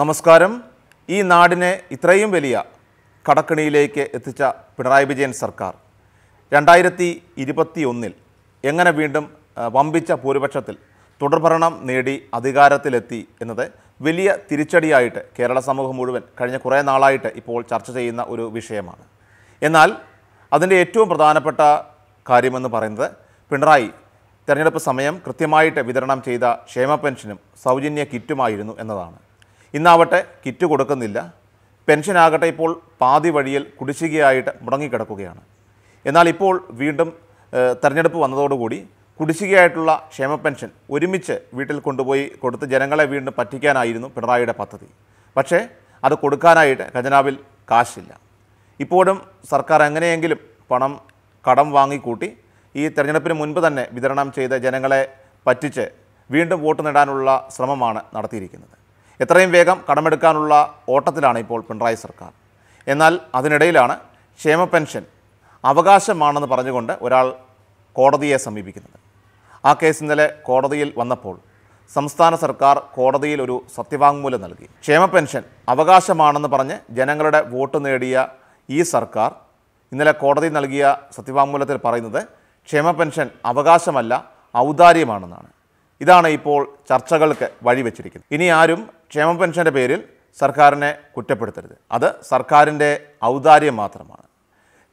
നമസ്കാരം ഈ നാടിനെ ഇത്രയും വലിയ കടക്കണിയിലേക്ക് എത്തിച്ച പിണറായി വിജയൻ സർക്കാർ രണ്ടായിരത്തി ഇരുപത്തി ഒന്നിൽ എങ്ങനെ വീണ്ടും വമ്പിച്ച ഭൂരിപക്ഷത്തിൽ തുടർഭരണം നേടി അധികാരത്തിലെത്തി എന്നത് വലിയ തിരിച്ചടിയായിട്ട് കേരള സമൂഹം മുഴുവൻ കഴിഞ്ഞ കുറേ നാളായിട്ട് ഇപ്പോൾ ചർച്ച ചെയ്യുന്ന ഒരു വിഷയമാണ് എന്നാൽ അതിൻ്റെ ഏറ്റവും പ്രധാനപ്പെട്ട കാര്യമെന്ന് പറയുന്നത് പിണറായി തെരഞ്ഞെടുപ്പ് സമയം കൃത്യമായിട്ട് വിതരണം ചെയ്ത ക്ഷേമ പെൻഷനും സൗജന്യ കിറ്റുമായിരുന്നു എന്നതാണ് ഇന്നാവട്ടെ കിറ്റ് കൊടുക്കുന്നില്ല പെൻഷനാകട്ടെ ഇപ്പോൾ പാതി വഴിയിൽ കുടിശ്ശികയായിട്ട് മുടങ്ങിക്കിടക്കുകയാണ് എന്നാൽ ഇപ്പോൾ വീണ്ടും തെരഞ്ഞെടുപ്പ് വന്നതോടുകൂടി കുടിശ്ശികയായിട്ടുള്ള ക്ഷേമ പെൻഷൻ ഒരുമിച്ച് വീട്ടിൽ കൊണ്ടുപോയി കൊടുത്ത് ജനങ്ങളെ വീണ്ടും പറ്റിക്കാനായിരുന്നു പിണറായിയുടെ പദ്ധതി പക്ഷേ അത് കൊടുക്കാനായിട്ട് ഖജനാവിൽ കാശില്ല ഇപ്പോഴും സർക്കാർ എങ്ങനെയെങ്കിലും പണം കടം വാങ്ങിക്കൂട്ടി ഈ തെരഞ്ഞെടുപ്പിന് മുൻപ് തന്നെ വിതരണം ചെയ്ത് ജനങ്ങളെ പറ്റിച്ച് വീണ്ടും വോട്ട് നേടാനുള്ള ശ്രമമാണ് നടത്തിയിരിക്കുന്നത് എത്രയും വേഗം കടമെടുക്കാനുള്ള ഓട്ടത്തിലാണ് ഇപ്പോൾ പിണറായി സർക്കാർ എന്നാൽ അതിനിടയിലാണ് ക്ഷേമ പെൻഷൻ അവകാശമാണെന്ന് പറഞ്ഞുകൊണ്ട് ഒരാൾ കോടതിയെ സമീപിക്കുന്നത് ആ കേസ് ഇന്നലെ കോടതിയിൽ വന്നപ്പോൾ സംസ്ഥാന സർക്കാർ കോടതിയിൽ ഒരു സത്യവാങ്മൂലം നൽകി ക്ഷേമ പെൻഷൻ അവകാശമാണെന്ന് പറഞ്ഞ് ജനങ്ങളുടെ വോട്ട് നേടിയ ഈ സർക്കാർ ഇന്നലെ കോടതി നൽകിയ സത്യവാങ്മൂലത്തിൽ പറയുന്നത് ക്ഷേമ പെൻഷൻ അവകാശമല്ല ഔദാര്യമാണെന്നാണ് ഇതാണ് ഇപ്പോൾ ചർച്ചകൾക്ക് വഴിവെച്ചിരിക്കുന്നത് ഇനി ആരും ക്ഷേമ പെൻഷൻ്റെ പേരിൽ സർക്കാരിനെ കുറ്റപ്പെടുത്തരുത് അത് സർക്കാരിൻ്റെ ഔദാര്യം മാത്രമാണ്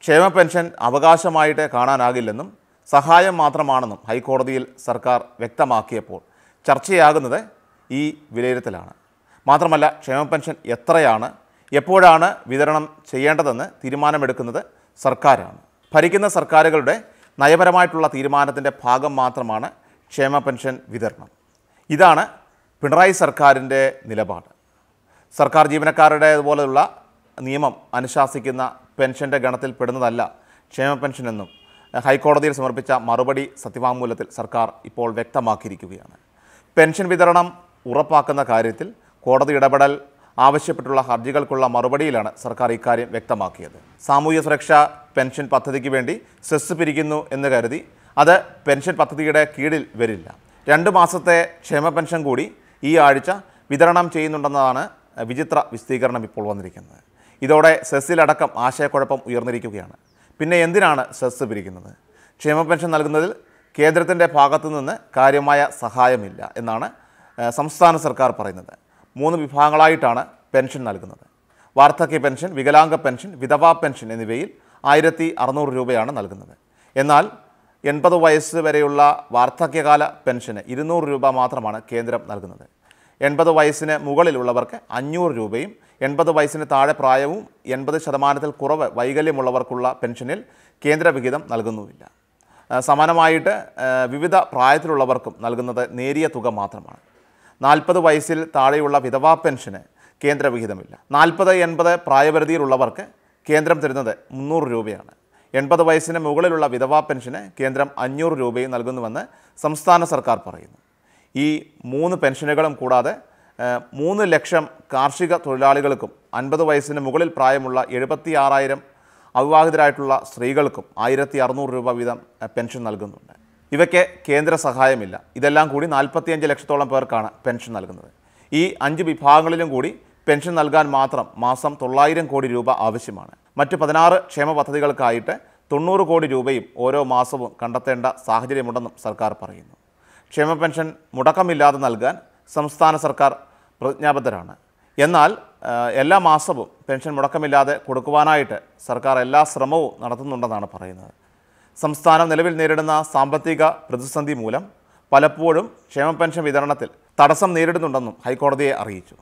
ക്ഷേമ പെൻഷൻ അവകാശമായിട്ട് കാണാനാകില്ലെന്നും സഹായം മാത്രമാണെന്നും ഹൈക്കോടതിയിൽ സർക്കാർ വ്യക്തമാക്കിയപ്പോൾ ചർച്ചയാകുന്നത് ഈ വിലയിരുത്തലാണ് മാത്രമല്ല ക്ഷേമ പെൻഷൻ എത്രയാണ് എപ്പോഴാണ് വിതരണം ചെയ്യേണ്ടതെന്ന് തീരുമാനമെടുക്കുന്നത് സർക്കാരാണ് ഭരിക്കുന്ന സർക്കാരുകളുടെ നയപരമായിട്ടുള്ള തീരുമാനത്തിൻ്റെ ഭാഗം മാത്രമാണ് ക്ഷേമ പെൻഷൻ വിതരണം ഇതാണ് പിണറായി സർക്കാരിൻ്റെ നിലപാട് സർക്കാർ ജീവനക്കാരുടെ അതുപോലെയുള്ള നിയമം അനുശാസിക്കുന്ന പെൻഷൻ്റെ ഗണത്തിൽ പെടുന്നതല്ല ക്ഷേമ എന്നും ഹൈക്കോടതിയിൽ സമർപ്പിച്ച മറുപടി സത്യവാങ്മൂലത്തിൽ സർക്കാർ ഇപ്പോൾ വ്യക്തമാക്കിയിരിക്കുകയാണ് പെൻഷൻ വിതരണം ഉറപ്പാക്കുന്ന കാര്യത്തിൽ കോടതി ഇടപെടൽ ആവശ്യപ്പെട്ടുള്ള ഹർജികൾക്കുള്ള മറുപടിയിലാണ് സർക്കാർ ഇക്കാര്യം വ്യക്തമാക്കിയത് സാമൂഹ്യ സുരക്ഷാ പെൻഷൻ പദ്ധതിക്ക് വേണ്ടി സെസ് പിരിക്കുന്നു എന്ന് കരുതി അത് പെൻഷൻ പദ്ധതിയുടെ കീഴിൽ വരില്ല രണ്ട് മാസത്തെ ക്ഷേമ പെൻഷൻ കൂടി ഈ ആഴ്ച വിതരണം ചെയ്യുന്നുണ്ടെന്നതാണ് വിചിത്ര വിശദീകരണം ഇപ്പോൾ വന്നിരിക്കുന്നത് ഇതോടെ സെസ്സിലടക്കം ആശയക്കുഴപ്പം ഉയർന്നിരിക്കുകയാണ് പിന്നെ എന്തിനാണ് സെസ് പിരിക്കുന്നത് ക്ഷേമ പെൻഷൻ നൽകുന്നതിൽ കേന്ദ്രത്തിൻ്റെ ഭാഗത്തു നിന്ന് കാര്യമായ സഹായമില്ല എന്നാണ് സംസ്ഥാന സർക്കാർ പറയുന്നത് മൂന്ന് വിഭാഗങ്ങളായിട്ടാണ് പെൻഷൻ നൽകുന്നത് വാർദ്ധക്യ പെൻഷൻ വികലാംഗ പെൻഷൻ വിധവാ പെൻഷൻ എന്നിവയിൽ ആയിരത്തി അറുന്നൂറ് രൂപയാണ് നൽകുന്നത് എന്നാൽ എൺപത് വയസ്സ് വരെയുള്ള വാർദ്ധക്യകാല പെൻഷന് ഇരുന്നൂറ് രൂപ മാത്രമാണ് കേന്ദ്രം നൽകുന്നത് എൺപത് വയസ്സിന് മുകളിലുള്ളവർക്ക് അഞ്ഞൂറ് രൂപയും എൺപത് വയസ്സിന് താഴെ പ്രായവും എൺപത് ശതമാനത്തിൽ കുറവ് വൈകല്യമുള്ളവർക്കുള്ള പെൻഷനിൽ കേന്ദ്ര വിഹിതം നൽകുന്നുമില്ല സമാനമായിട്ട് വിവിധ പ്രായത്തിലുള്ളവർക്കും നൽകുന്നത് നേരിയ തുക മാത്രമാണ് നാൽപ്പത് വയസ്സിൽ താഴെയുള്ള വിധവാ പെൻഷന് കേന്ദ്രവിഹിതമില്ല നാൽപ്പത് എൺപത് പ്രായപരിധിയിലുള്ളവർക്ക് കേന്ദ്രം തരുന്നത് മുന്നൂറ് രൂപയാണ് എൺപത് വയസ്സിന് മുകളിലുള്ള വിധവാ പെൻഷന് കേന്ദ്രം അഞ്ഞൂറ് രൂപയും നൽകുന്നുവെന്ന് സംസ്ഥാന സർക്കാർ പറയുന്നു ഈ മൂന്ന് പെൻഷനുകളും കൂടാതെ മൂന്ന് ലക്ഷം കാർഷിക തൊഴിലാളികൾക്കും അൻപത് വയസ്സിന് മുകളിൽ പ്രായമുള്ള എഴുപത്തി ആറായിരം അവിവാഹിതരായിട്ടുള്ള സ്ത്രീകൾക്കും ആയിരത്തി അറുന്നൂറ് രൂപ വീതം പെൻഷൻ നൽകുന്നുണ്ട് ഇവയ്ക്ക് കേന്ദ്ര സഹായമില്ല ഇതെല്ലാം കൂടി നാൽപ്പത്തിയഞ്ച് ലക്ഷത്തോളം പേർക്കാണ് പെൻഷൻ നൽകുന്നത് ഈ അഞ്ച് വിഭാഗങ്ങളിലും കൂടി പെൻഷൻ നൽകാൻ മാത്രം മാസം തൊള്ളായിരം കോടി രൂപ ആവശ്യമാണ് മറ്റ് പതിനാറ് ക്ഷേമ പദ്ധതികൾക്കായിട്ട് തൊണ്ണൂറ് കോടി രൂപയും ഓരോ മാസവും കണ്ടെത്തേണ്ട സാഹചര്യമുണ്ടെന്നും സർക്കാർ പറയുന്നു ക്ഷേമ പെൻഷൻ മുടക്കമില്ലാതെ നൽകാൻ സംസ്ഥാന സർക്കാർ പ്രതിജ്ഞാബദ്ധരാണ് എന്നാൽ എല്ലാ മാസവും പെൻഷൻ മുടക്കമില്ലാതെ കൊടുക്കുവാനായിട്ട് സർക്കാർ എല്ലാ ശ്രമവും നടത്തുന്നുണ്ടെന്നാണ് പറയുന്നത് സംസ്ഥാനം നിലവിൽ നേരിടുന്ന സാമ്പത്തിക പ്രതിസന്ധി മൂലം പലപ്പോഴും ക്ഷേമ പെൻഷൻ വിതരണത്തിൽ തടസ്സം നേരിടുന്നുണ്ടെന്നും ഹൈക്കോടതിയെ അറിയിച്ചു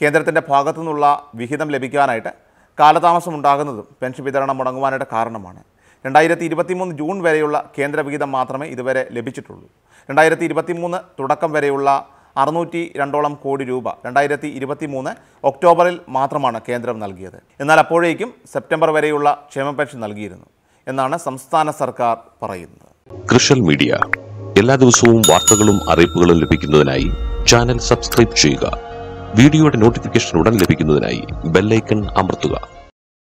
കേന്ദ്രത്തിൻ്റെ ഭാഗത്തു നിന്നുള്ള വിഹിതം ലഭിക്കാനായിട്ട് കാലതാമസം ഉണ്ടാകുന്നതും പെൻഷൻ വിതരണം മുടങ്ങുവാനായിട്ട് കാരണമാണ് രണ്ടായിരത്തി ഇരുപത്തി മൂന്ന് ജൂൺ വരെയുള്ള കേന്ദ്ര വിഹിതം മാത്രമേ ഇതുവരെ ലഭിച്ചിട്ടുള്ളൂ രണ്ടായിരത്തി ഇരുപത്തി മൂന്ന് തുടക്കം വരെയുള്ള അറുന്നൂറ്റി രണ്ടോളം കോടി രൂപ രണ്ടായിരത്തി ഇരുപത്തി മൂന്ന് ഒക്ടോബറിൽ മാത്രമാണ് കേന്ദ്രം നൽകിയത് എന്നാൽ അപ്പോഴേക്കും സെപ്റ്റംബർ വരെയുള്ള ക്ഷേമ പെൻഷൻ നൽകിയിരുന്നു എന്നാണ് സംസ്ഥാന സർക്കാർ പറയുന്നത് കൃഷൽ മീഡിയ എല്ലാ ദിവസവും വാർത്തകളും അറിയിപ്പുകളും ലഭിക്കുന്നതിനായി ചാനൽ സബ്സ്ക്രൈബ് ചെയ്യുക വീഡിയോയുടെ നോട്ടിഫിക്കേഷൻ ഉടൻ ലഭിക്കുന്നതിനായി ബെല്ലൈക്കൺ അമർത്തുക